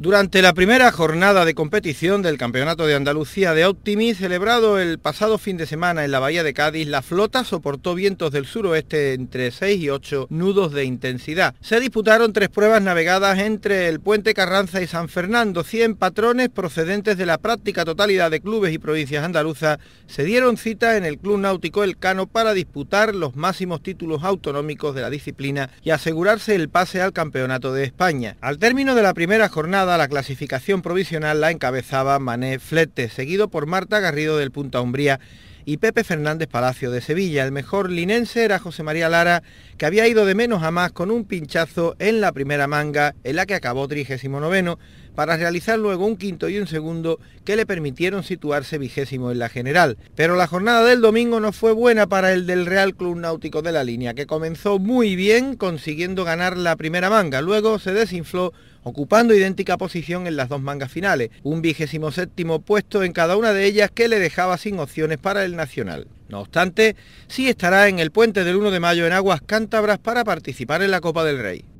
Durante la primera jornada de competición del Campeonato de Andalucía de Optimis... celebrado el pasado fin de semana en la Bahía de Cádiz, la flota soportó vientos del suroeste entre 6 y 8 nudos de intensidad. Se disputaron tres pruebas navegadas entre el puente Carranza y San Fernando. 100 patrones procedentes de la práctica totalidad de clubes y provincias andaluzas se dieron cita en el Club Náutico Cano para disputar los máximos títulos autonómicos de la disciplina y asegurarse el pase al Campeonato de España. Al término de la primera jornada, la clasificación provisional la encabezaba Mané Flete, seguido por Marta Garrido del Punta Umbría y Pepe Fernández Palacio de Sevilla. El mejor linense era José María Lara, que había ido de menos a más con un pinchazo en la primera manga, en la que acabó 39, para realizar luego un quinto y un segundo que le permitieron situarse vigésimo en la general. Pero la jornada del domingo no fue buena para el del Real Club Náutico de la Línea, que comenzó muy bien consiguiendo ganar la primera manga, luego se desinfló ocupando idéntica posición en las dos mangas finales, un vigésimo séptimo puesto en cada una de ellas que le dejaba sin opciones para el Nacional. No obstante, sí estará en el puente del 1 de mayo en aguas cántabras para participar en la Copa del Rey.